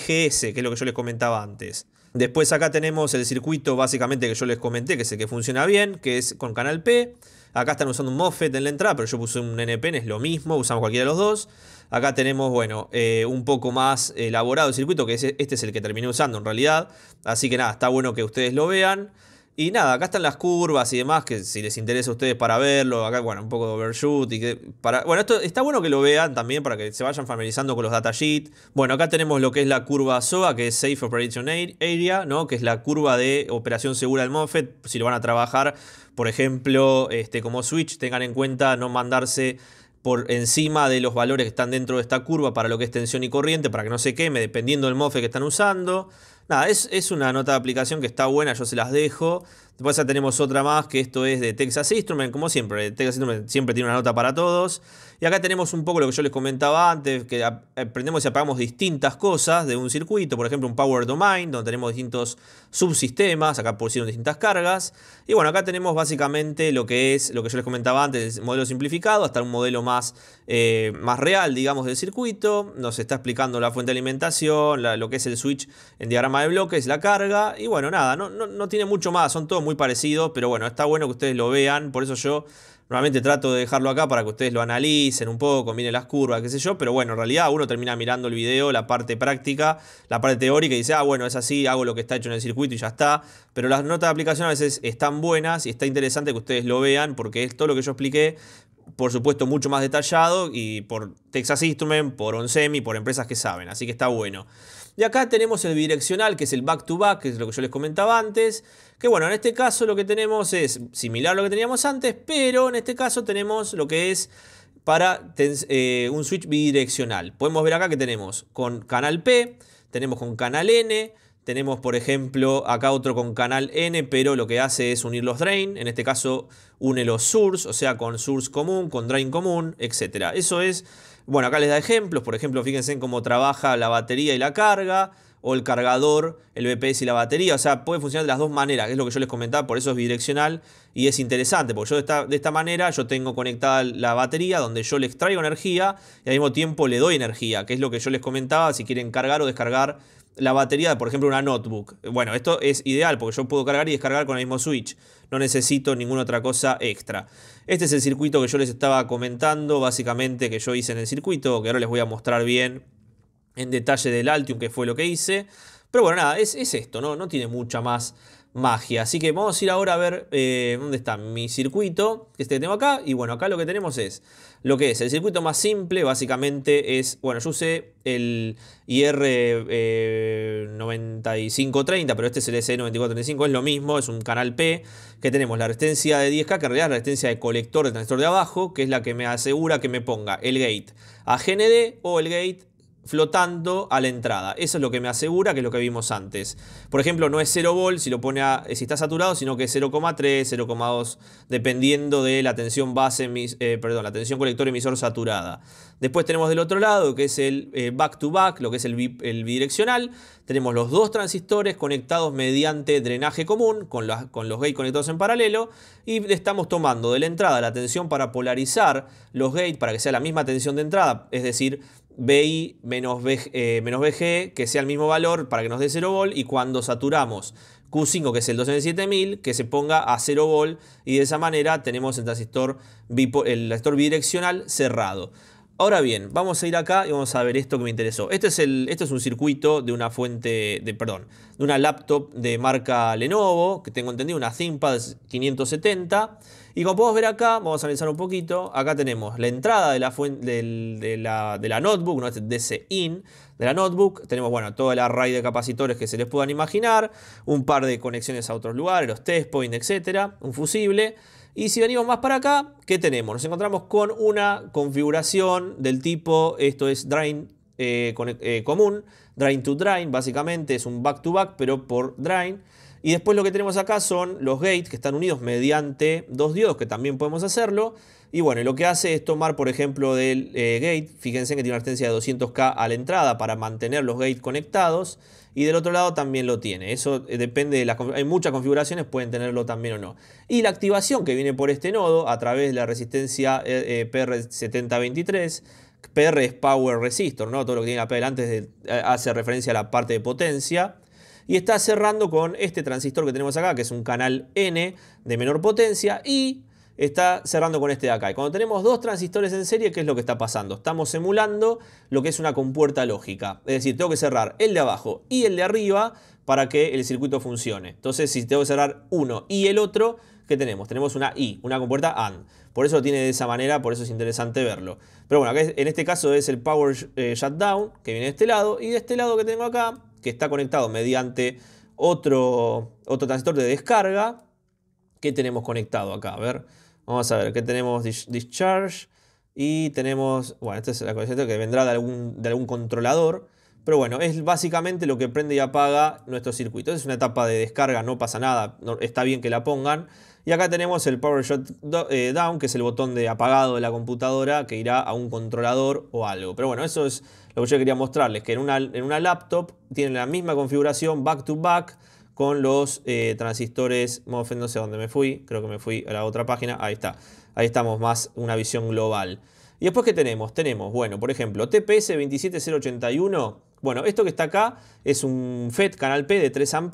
A: que es lo que yo les comentaba antes. Después acá tenemos el circuito básicamente que yo les comenté, que sé que funciona bien, que es con canal P. Acá están usando un MOSFET en la entrada, pero yo puse un NPN, es lo mismo, usamos cualquiera de los dos. Acá tenemos, bueno, eh, un poco más elaborado el circuito, que es, e-, este es el que terminé usando en realidad. Así que nada, está bueno que ustedes lo vean. Y nada, acá están las curvas y demás, que si les interesa a ustedes para verlo, acá, bueno, un poco de overshoot. Y que para, bueno, esto está bueno que lo vean también para que se vayan familiarizando con los datasheets. Bueno, acá tenemos lo que es la curva SOA, que es Safe Operation Area, ¿no? Que es la curva de operación segura del MOSFET. Si lo van a trabajar, por ejemplo, este, como switch, tengan en cuenta no mandarse por encima de los valores que están dentro de esta curva para lo que es tensión y corriente, para que no se queme, dependiendo del mofe que están usando. Nada, es, es una nota de aplicación que está buena, yo se las dejo. Después ya tenemos otra más, que esto es de Texas Instrument, como siempre. Texas Instrument siempre tiene una nota para todos. Y acá tenemos un poco lo que yo les comentaba antes, que aprendemos y apagamos distintas cosas de un circuito. Por ejemplo, un Power Domain, donde tenemos distintos subsistemas. Acá pusieron distintas cargas. Y bueno, acá tenemos básicamente lo que es, lo que yo les comentaba antes, el modelo simplificado, hasta un modelo más, eh, más real, digamos, del circuito. Nos está explicando la fuente de alimentación, lo que es el switch en diagrama de bloques, la carga. Y bueno, nada, no, no, tiene mucho más, son todos muy parecido, pero bueno, está bueno que ustedes lo vean, por eso yo Normalmente trato de dejarlo acá para que ustedes lo analicen un poco, miren las curvas, qué sé yo, pero bueno, en realidad uno termina mirando el video, la parte práctica, la parte teórica y dice, ah, bueno, es así, hago lo que está hecho en el circuito y ya está. Pero las notas de aplicación a veces están buenas y está interesante que ustedes lo vean porque es todo lo que yo expliqué, por supuesto, mucho más detallado y por Texas Instruments, por Onsemi, por empresas que saben, así que está bueno. Y acá tenemos el bidireccional, que es el back to back, que es lo que yo les comentaba antes. Que bueno, en este caso lo que tenemos es similar a lo que teníamos antes, pero en este caso tenemos lo que es para eh, un switch bidireccional. Podemos ver acá que tenemos con canal P, tenemos con canal N, tenemos, por ejemplo, acá otro con canal N, pero lo que hace es unir los drain. En este caso, une los source, o sea, con source común, con drain común, etc. Eso es bueno, acá les da ejemplos, por ejemplo, fíjense en cómo trabaja la batería y la carga, o el cargador, el BPS y la batería, o sea, puede funcionar de las dos maneras, que es lo que yo les comentaba, por eso es bidireccional y es interesante, porque yo de esta, de esta manera yo tengo conectada la batería donde yo le extraigo energía y al mismo tiempo le doy energía, que es lo que yo les comentaba, si quieren cargar o descargar la batería, por ejemplo, una notebook. Bueno, esto es ideal porque yo puedo cargar y descargar con el mismo switch. No necesito ninguna otra cosa extra. Este es el circuito que yo les estaba comentando, básicamente que yo hice en el circuito, que ahora les voy a mostrar bien en detalle del Altium, que fue lo que hice. Pero bueno, nada, es, esto, ¿no? No tiene mucha más magia. Así que vamos a ir ahora a ver eh, dónde está mi circuito, este que tengo acá. Y bueno, acá lo que tenemos es lo que es el circuito más simple, básicamente es, bueno, yo usé el IR9530, eh, pero este es el SE9435, es lo mismo, es un canal P, que tenemos la resistencia de 10K, que en realidad es la resistencia de colector de transistor de abajo, que es la que me asegura que me ponga el gate a GND o el gate flotando a la entrada. Eso es lo que me asegura que es lo que vimos antes. Por ejemplo, no es 0 volt si lo pone eh, si está saturado, sino que es 0,3, 0,2 dependiendo de la tensión base, eh, perdón, la tensión colector emisor saturada. Después tenemos del otro lado que es el eh, back to back, lo que es el, bidireccional. Tenemos los dos transistores conectados mediante drenaje común con, con los gates conectados en paralelo y estamos tomando de la entrada la tensión para polarizar los gates para que sea la misma tensión de entrada, es decir, BI menos, BG, eh, que sea el mismo valor para que nos dé 0 vol, y cuando saturamos Q5, que es el 27000, que se ponga a 0 v y de esa manera tenemos el transistor, el transistor bidireccional cerrado. Ahora bien, vamos a ir acá y vamos a ver esto que me interesó. Este, este es, un circuito de una fuente, de, perdón, de una laptop de marca Lenovo, que tengo entendido, una ThinkPad 570. Y como podemos ver acá, vamos a analizar un poquito, acá tenemos la entrada de la, notebook, de, la, notebook, ¿no? Este in de la notebook, tenemos bueno, toda el array de capacitores que se les puedan imaginar, un par de conexiones a otros lugares, los test points, etc. Un fusible. Y si venimos más para acá, ¿qué tenemos? Nos encontramos con una configuración del tipo, esto es drain eh, eh, común, drain to drain, básicamente es un back to back, pero por drain. Y después lo que tenemos acá son los gates que están unidos mediante dos diodos, que también podemos hacerlo. Y bueno, lo que hace es tomar, por ejemplo, del eh, gate, fíjense que tiene una resistencia de 200K a la entrada para mantener los gates conectados y del otro lado también lo tiene. Eso eh, depende de las hay muchas configuraciones, pueden tenerlo también o no. Y la activación que viene por este nodo a través de la resistencia PR7023, eh, eh, PR es Power Resistor, ¿no? todo lo que tiene la P delante hace referencia a la parte de potencia. Y está cerrando con este transistor que tenemos acá, que es un canal N de menor potencia y está cerrando con este de acá. Y cuando tenemos dos transistores en serie, ¿qué es lo que está pasando? Estamos emulando lo que es una compuerta lógica. Es decir, tengo que cerrar el de abajo y el de arriba para que el circuito funcione. Entonces, si tengo que cerrar uno y el otro, ¿qué tenemos? Tenemos una I, una compuerta AND. Por eso lo tiene de esa manera, por eso es interesante verlo. Pero bueno, acá en este caso es el Power eh, Shutdown, que viene de este lado, y de este lado que tengo acá, que está conectado mediante otro, otro transistor de descarga, que tenemos conectado acá? A ver, Vamos a ver, que tenemos discharge y tenemos, bueno, esta es la coeficiente que vendrá de algún, de algún controlador. Pero bueno, es básicamente lo que prende y apaga nuestro circuito. Es una etapa de descarga, no pasa nada, está bien que la pongan. Y acá tenemos el Power eh, Down, que es el botón de apagado de la computadora que irá a un controlador o algo. Pero bueno, eso es lo que yo quería mostrarles, que en una, en una laptop tienen la misma configuración back to back, con los eh, transistores MOSFET, no sé dónde me fui, creo que me fui a la otra página, ahí está, ahí estamos más una visión global. Y después, ¿qué tenemos? Tenemos, bueno, por ejemplo, TPS 27081, bueno, esto que está acá es un FET canal P de 3 A,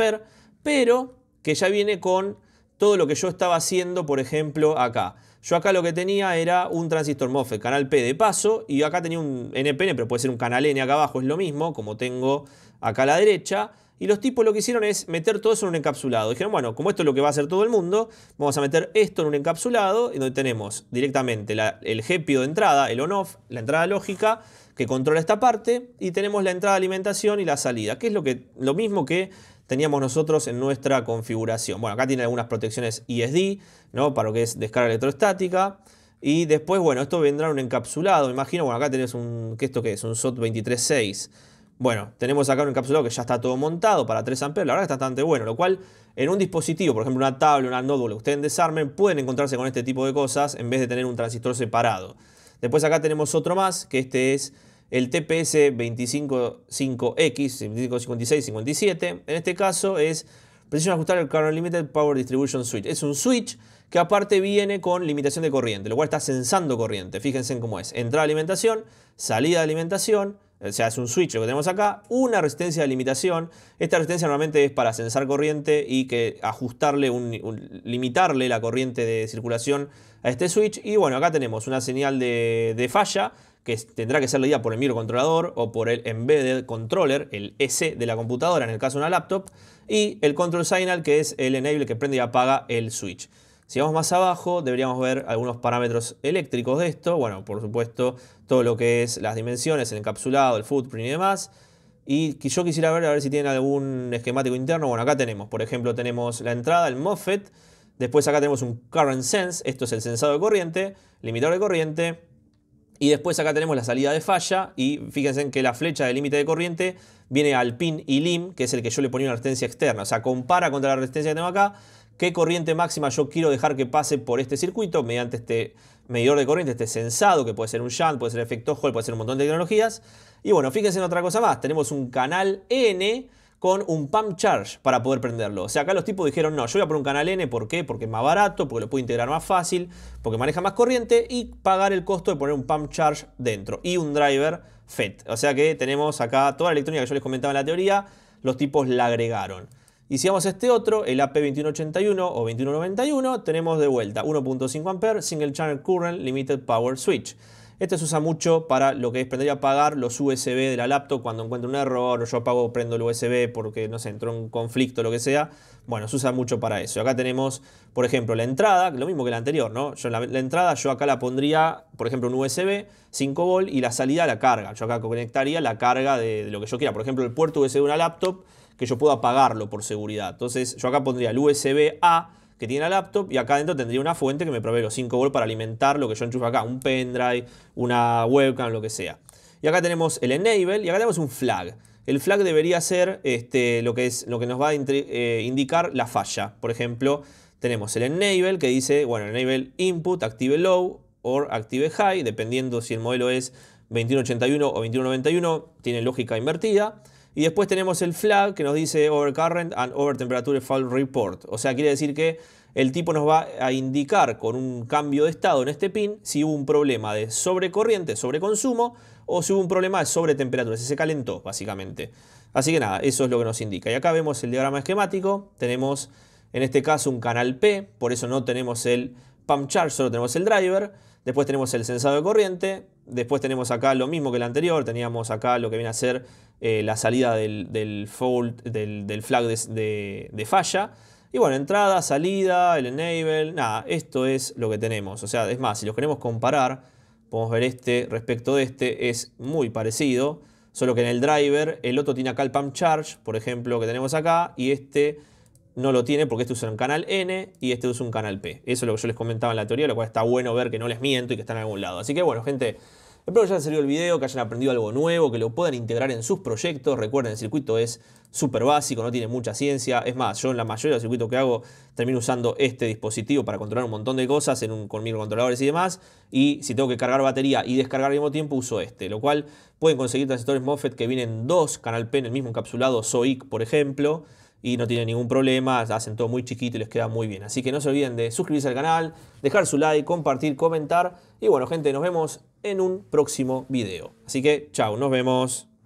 A: pero que ya viene con todo lo que yo estaba haciendo, por ejemplo, acá. Yo acá lo que tenía era un transistor MOSFET, canal P de paso, y acá tenía un NPN, pero puede ser un canal N acá abajo, es lo mismo, como tengo acá a la derecha. Y los tipos lo que hicieron es meter todo eso en un encapsulado. Dijeron, bueno, como esto es lo que va a hacer todo el mundo, vamos a meter esto en un encapsulado, en donde tenemos directamente el GPIO de entrada, el on-off, la entrada lógica, que controla esta parte, y tenemos la entrada de alimentación y la salida, que es lo, mismo que teníamos nosotros en nuestra configuración. Bueno, acá tiene algunas protecciones ISD, ¿no? Para lo que es descarga electrostática. Y después, bueno, esto vendrá en un encapsulado. Imagino, bueno, acá tenés un. ¿Qué esto qué es? Un SOT 23.6. Bueno, tenemos acá un encapsulado que ya está todo montado para 3 amperes, la verdad que está bastante bueno, lo cual en un dispositivo, por ejemplo una tablet, una nódula que ustedes desarmen, pueden encontrarse con este tipo de cosas en vez de tener un transistor separado. Después acá tenemos otro más, que este es el TPS255X, 2556, 57. En este caso es ajustar el Current Limited Power Distribution Switch. Es un switch que aparte viene con limitación de corriente, lo cual está sensando corriente. Fíjense en cómo es. Entrada de alimentación, salida de alimentación, o sea, es un switch lo que tenemos acá, una resistencia de limitación. Esta resistencia normalmente es para censar corriente y que ajustarle, un, limitarle la corriente de circulación a este switch. Y bueno, acá tenemos una señal de, de falla que tendrá que ser leída por el microcontrolador o por el embedded controller, el S de la computadora, en el caso de una laptop, y el control signal, que es el enable que prende y apaga el switch. Si vamos más abajo, deberíamos ver algunos parámetros eléctricos de esto. Bueno, por supuesto, todo lo que es las dimensiones, el encapsulado, el footprint y demás. Y yo quisiera ver a ver si tienen algún esquemático interno. Bueno, acá tenemos, por ejemplo, tenemos la entrada, el MOSFET. Después acá tenemos un current sense, esto es el sensado de corriente, limitador de corriente. Y después acá tenemos la salida de falla y fíjense en que la flecha de límite de corriente viene al pin y lim, que es el que yo le ponía una resistencia externa. O sea, compara contra la resistencia que tengo acá qué corriente máxima yo quiero dejar que pase por este circuito mediante este medidor de corriente, este sensado, que puede ser un shunt, puede ser efecto Hall, puede ser un montón de tecnologías. Y bueno, fíjense en otra cosa más, tenemos un canal N con un pump charge para poder prenderlo. O sea, acá los tipos dijeron, no, yo voy a poner un canal N, ¿por qué? Porque es más barato, porque lo puedo integrar más fácil, porque maneja más corriente y pagar el costo de poner un pump charge dentro y un driver FET. O sea que tenemos acá toda la electrónica que yo les comentaba en la teoría, los tipos la agregaron. Y si vamos a este otro, el AP2181 o 2191, tenemos de vuelta 1.5 a Single Channel Current Limited Power Switch. Este se usa mucho para lo que es prender y apagar los USB de la laptop cuando encuentro un error o yo apago prendo el USB porque no sé, entró un conflicto o lo que sea. Bueno, se usa mucho para eso. Acá tenemos, por ejemplo, la entrada, lo mismo que la anterior, ¿no? Yo la, entrada yo acá la pondría, por ejemplo, un USB 5 volt y la salida la carga. Yo acá conectaría la carga de lo que yo quiera. Por ejemplo, el puerto USB de una laptop que yo pueda apagarlo por seguridad. Entonces yo acá pondría el USB A que tiene la laptop y acá adentro tendría una fuente que me provee los 5 volts para alimentar lo que yo enchufo acá, un pendrive, una webcam, lo que sea. Y acá tenemos el enable y acá tenemos un flag. El flag debería ser este, lo, que es, lo que nos va a eh, indicar la falla. Por ejemplo, tenemos el enable que dice, bueno, enable input, active low o active high, dependiendo si el modelo es 2181 o 2191, tiene lógica invertida. Y después tenemos el flag que nos dice overcurrent and overtemperature fault report. O sea, quiere decir que el tipo nos va a indicar con un cambio de estado en este pin si hubo un problema de sobrecorriente, sobreconsumo, o si hubo un problema de sobretemperatura, si se calentó, básicamente. Así que nada, eso es lo que nos indica. Y acá vemos el diagrama esquemático. Tenemos en este caso un canal P, por eso no tenemos el pump charge, solo tenemos el driver. Después tenemos el sensado de corriente. Después tenemos acá lo mismo que el anterior. Teníamos acá lo que viene a ser eh, la salida del, del, flag de, de, falla. Y bueno, entrada, salida, el enable. Nada, esto es lo que tenemos. O sea, es más, si los queremos comparar, podemos ver este respecto de este. Es muy parecido. Solo que en el driver, el otro tiene acá el pump charge, por ejemplo, que tenemos acá. Y este no lo tiene porque este usa un canal N y este usa un canal P. Eso es lo que yo les comentaba en la teoría, lo cual está bueno ver que no les miento y que están en algún lado. Así que bueno, gente, espero que les haya servido el video, que hayan aprendido algo nuevo, que lo puedan integrar en sus proyectos. Recuerden, el circuito es súper básico, no tiene mucha ciencia. Es más, yo en la mayoría de los circuitos que hago termino usando este dispositivo para controlar un montón de cosas en un, con microcontroladores y demás. Y si tengo que cargar batería y descargar al mismo tiempo, uso este. Lo cual pueden conseguir transistores MOSFET que vienen dos canal P en el mismo encapsulado, SOIC, por ejemplo y no tienen ningún problema, hacen todo muy chiquito y les queda muy bien. Así que no se olviden de suscribirse al canal, dejar su like, compartir, comentar. Y bueno, gente, nos vemos en un próximo video. Así que, chao, nos vemos.